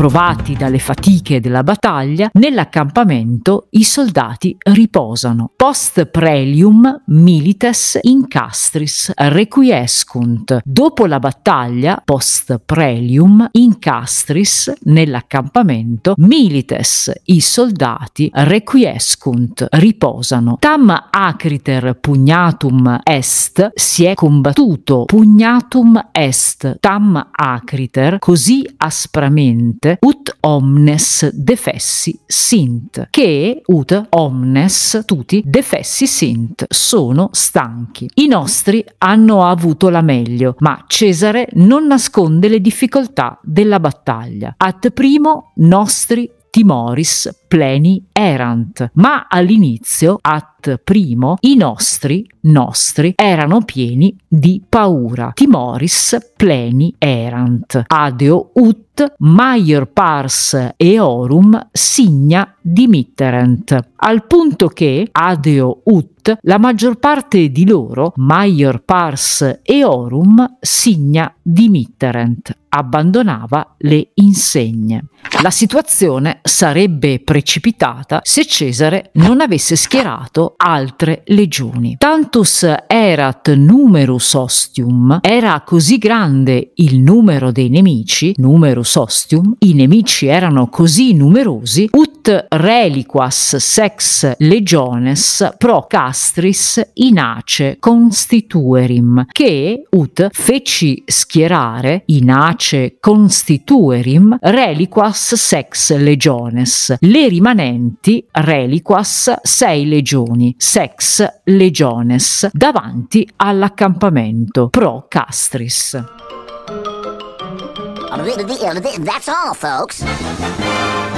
provati dalle fatiche della battaglia, nell'accampamento i soldati riposano. Post prelium milites incastris requiescunt. Dopo la battaglia, post prelium incastris nell'accampamento milites i soldati requiescunt, riposano. Tam acriter pugnatum est si è combattuto pugnatum est tam acriter così aspramente ut omnes defessi sint, che ut omnes tutti defessi sint, sono stanchi. I nostri hanno avuto la meglio, ma Cesare non nasconde le difficoltà della battaglia. At primo nostri timoris pleni erant, ma all'inizio at Murat I, i nostri, nostri, erano pieni di paura. Timoris pleni erant, adeo ut maior pars eorum signa dimitterent, al punto che, adeo ut, la maggior parte di loro, maior pars eorum, signa dimitterent, abbandonava le insegne. La situazione sarebbe precipitata se Cesare non avesse schierato altre legioni. Tantus erat numerus ostium, era così grande il numero dei nemici, numerus ostium, i nemici erano così numerosi, ut reliquas sex legiones pro castris inace constituerim, che ut feci schierare inace constituerim reliquas sex legiones, le rimanenti reliquas sei legioni, sex legiones, davanti all'accampamento pro castris. That's all, folks.